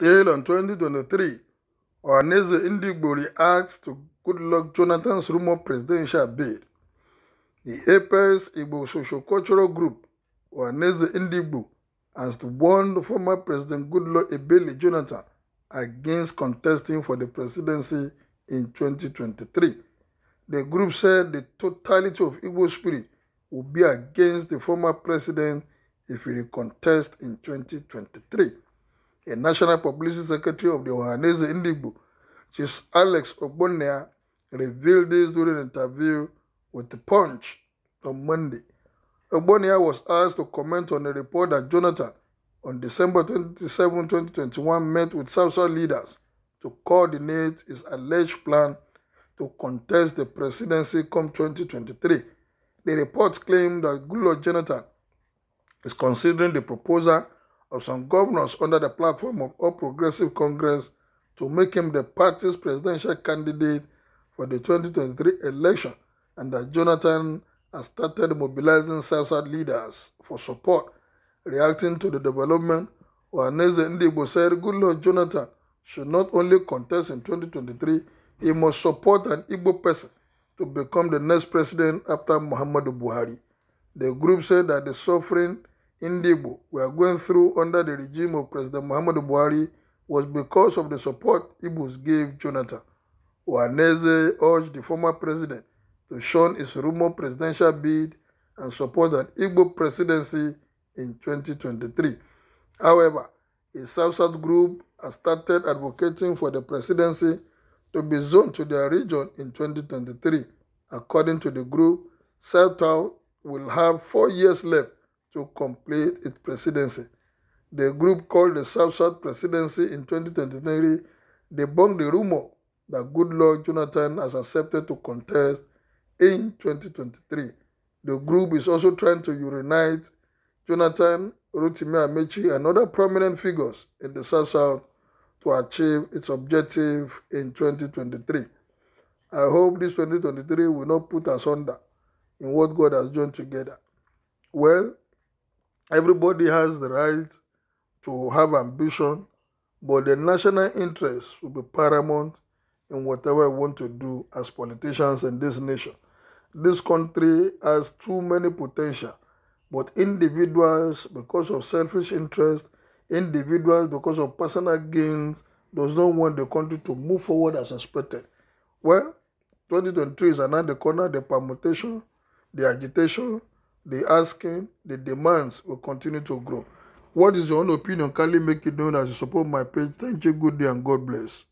Still on 2023, Oanese Indigbori asked to good luck Jonathan's rumored presidential bid. The APS Igbo social cultural Group, Ohaneze Indigbo, has warned former President Goodluck Ebele Jonathan against contesting for the presidency in 2023. The group said the totality of Igbo spirit will be against the former president if he contests in 2023 a national publicity secretary of the Ohanese Indigbo, Chief Alex Ogbonnaya, revealed this during an interview with The Punch on Monday. Ogbonnaya was asked to comment on a report that Jonathan, on December 27, 2021, met with South leaders to coordinate his alleged plan to contest the presidency come 2023. The report claimed that Goodluck Jonathan is considering the proposal of some governors under the platform of All Progressive Congress to make him the party's presidential candidate for the 2023 election and that Jonathan has started mobilizing South leaders for support, reacting to the development. Ohaneze Ndigbo said, Good Lord Jonathan should not only contest in 2023, he must support an Igbo person to become the next president after Muhammadu Buhari. The group said that the suffering we were going through under the regime of President Muhammad Buhari was because of the support Igbos gave Jonathan. Ohaneze urged the former president to shun his rumored presidential bid and support an Igbo presidency in 2023. However, a South South group has started advocating for the presidency to be zoned to their region in 2023. According to the group, South South will have four years left to complete its presidency. The group called the South South presidency in 2023 debunked the rumor that Goodluck Jonathan has accepted to contest in 2023. The group is also trying to unite Jonathan, Rotimi Amechi, and other prominent figures in the South South to achieve its objective in 2023. I hope this 2023 will not put us under in what God has joined together. Well, Everybody has the right to have ambition, but the national interest should be paramount in whatever I want to do as politicians in this nation. This country has too many potential, but individuals, because of selfish interest, individuals, because of personal gains, does not want the country to move forward as expected. Well, 2023 is another corner, the permutation, the agitation, the asking, the demands will continue to grow. What is your own opinion? Kindly make it known as you support my page. Thank you. Good day and God bless.